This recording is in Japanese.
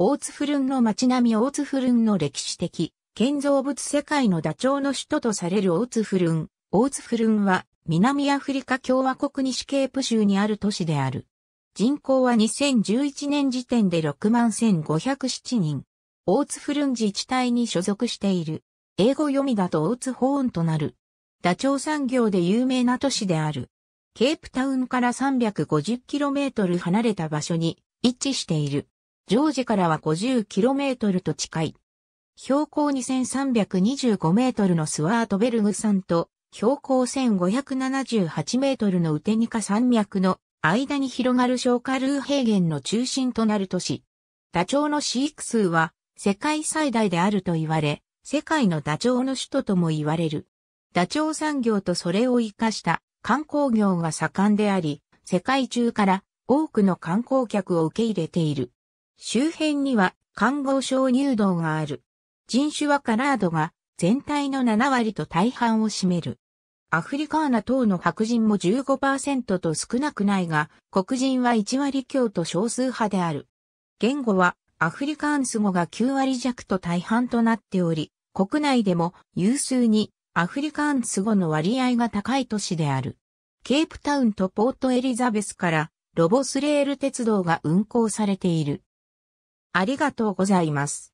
大津フルンの街並み大津フルンの歴史的、建造物世界のダチョウの首都とされる大津フルン。大津フルンは、南アフリカ共和国西ケープ州にある都市である。人口は2011年時点で61,507人。大津フルン自治体に所属している。英語読みだと大津ホーンとなる。ダチョウ産業で有名な都市である。ケープタウンから 350km 離れた場所に位置している。ジョージからは 50km と近い。標高 2325m のスワートベルグ山と標高 1578m のウテニカ山脈の間に広がるショーカルー平原の中心となる都市。ダチョウの飼育数は世界最大であると言われ、世界のダチョウの首都とも言われる。ダチョウ産業とそれを活かした観光業が盛んであり、世界中から多くの観光客を受け入れている。周辺には看護小入道がある。人種はカラードが全体の7割と大半を占める。アフリカーナ等の白人も15%と少なくないが、黒人は1割強と少数派である。言語はアフリカンス語が9割弱と大半となっており、国内でも有数にアフリカンス語の割合が高い都市である。ケープタウンとポートエリザベスからロボスレール鉄道が運行されている。ありがとうございます。